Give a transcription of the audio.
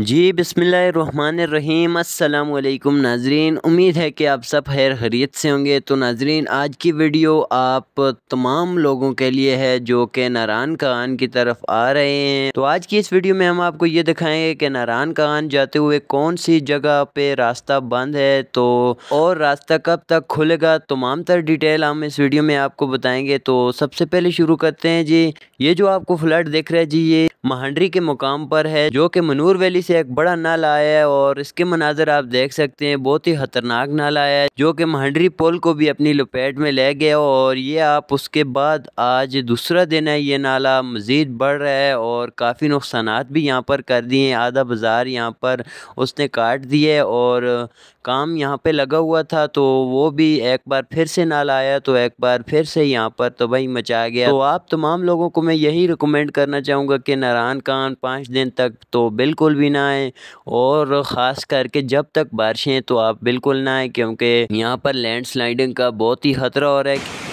जी बिसमीम अल्लाम नाजरीन उम्मीद है कि आप सब खैर खरीत से होंगे तो नाजरीन आज की वीडियो आप तमाम लोगों के लिए है जो कि नारान खान की तरफ आ रहे हैं तो आज की इस वीडियो में हम आपको ये दिखाएंगे कि नारान खान जाते हुए कौन सी जगह पे रास्ता बंद है तो और रास्ता कब तक खुलेगा तमाम तर डिटेल हम इस वीडियो में आपको बताएंगे तो सबसे पहले शुरू करते हैं जी ये जो आपको फ्लड देख रहे हैं जी ये महांडरी के मुकाम पर है जो कि मनूर वैली से एक बड़ा नाला आया है और इसके मनाजर आप देख सकते हैं बहुत ही खतरनाक नाला आया है जो कि महंडरी पुल को भी अपनी लपेट में ले गया और ये आप उसके बाद आज दूसरा दिन है ये नाला मज़ीद बढ़ रहा है और काफ़ी नुकसान भी यहाँ पर कर दिए हैं आधा बाज़ार यहाँ पर उसने काट दिए और काम यहाँ पे लगा हुआ था तो वो भी एक बार फिर से नाला आया तो एक बार फिर से यहाँ पर तो भाई मचा गया तो आप तमाम लोगों को मैं यही रिकमेंड करना चाहूँगा कि नारायण खान पाँच दिन तक तो बिल्कुल भी ना आए और ख़ास करके जब तक बारिशें तो आप बिल्कुल ना आए क्योंकि यहाँ पर लैंड का बहुत ही ख़तरा हो रहा है